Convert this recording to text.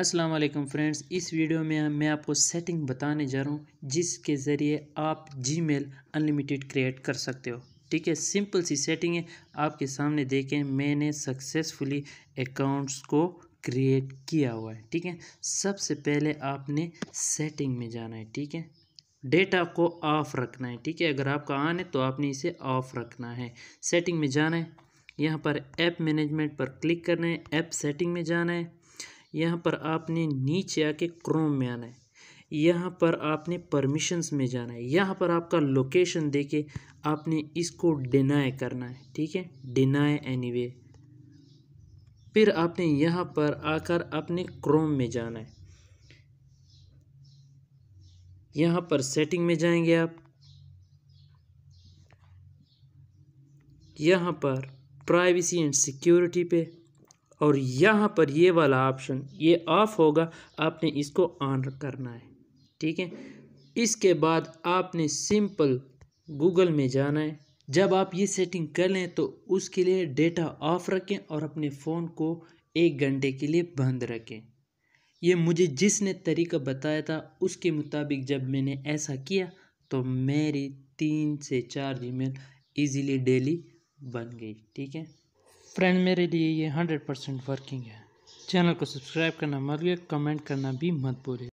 अस्सलाम वालेकुम फ्रेंड्स इस वीडियो में मैं आपको सेटिंग बताने जा रहा हूँ जिसके ज़रिए आप मेल अनलिमिटेड क्रिएट कर सकते हो ठीक है सिंपल सी सेटिंग है आपके सामने देखें मैंने सक्सेसफुली अकाउंट्स को क्रिएट किया हुआ है ठीक है सबसे पहले आपने सेटिंग में जाना है ठीक है डेटा को ऑफ़ रखना है ठीक है अगर आपका ऑन है तो आपने इसे ऑफ़ रखना है सेटिंग में जाना है यहाँ पर ऐप मैनेजमेंट पर क्लिक करना है ऐप सेटिंग में जाना है यहाँ पर आपने नीचे आके क्रोम में आना है यहाँ पर आपने परमिशंस में जाना है यहाँ पर आपका लोकेशन देके आपने इसको डिनाई करना है ठीक है डिनाई एनीवे फिर आपने यहाँ पर आकर अपने क्रोम में जाना है यहाँ पर सेटिंग में जाएंगे आप यहाँ पर प्राइवेसी एंड सिक्योरिटी पे और यहाँ पर ये वाला ऑप्शन ये ऑफ़ होगा आपने इसको ऑन करना है ठीक है इसके बाद आपने सिंपल गूगल में जाना है जब आप ये सेटिंग कर लें तो उसके लिए डेटा ऑफ़ रखें और अपने फ़ोन को एक घंटे के लिए बंद रखें ये मुझे जिसने तरीका बताया था उसके मुताबिक जब मैंने ऐसा किया तो मेरी तीन से चार ईमेल मेल ईज़िली डेली बन गई ठीक है फ्रेंड मेरे लिए ये हंड्रेड परसेंट वर्किंग है चैनल को सब्सक्राइब करना मत भूलिए कमेंट करना भी मत भूलिए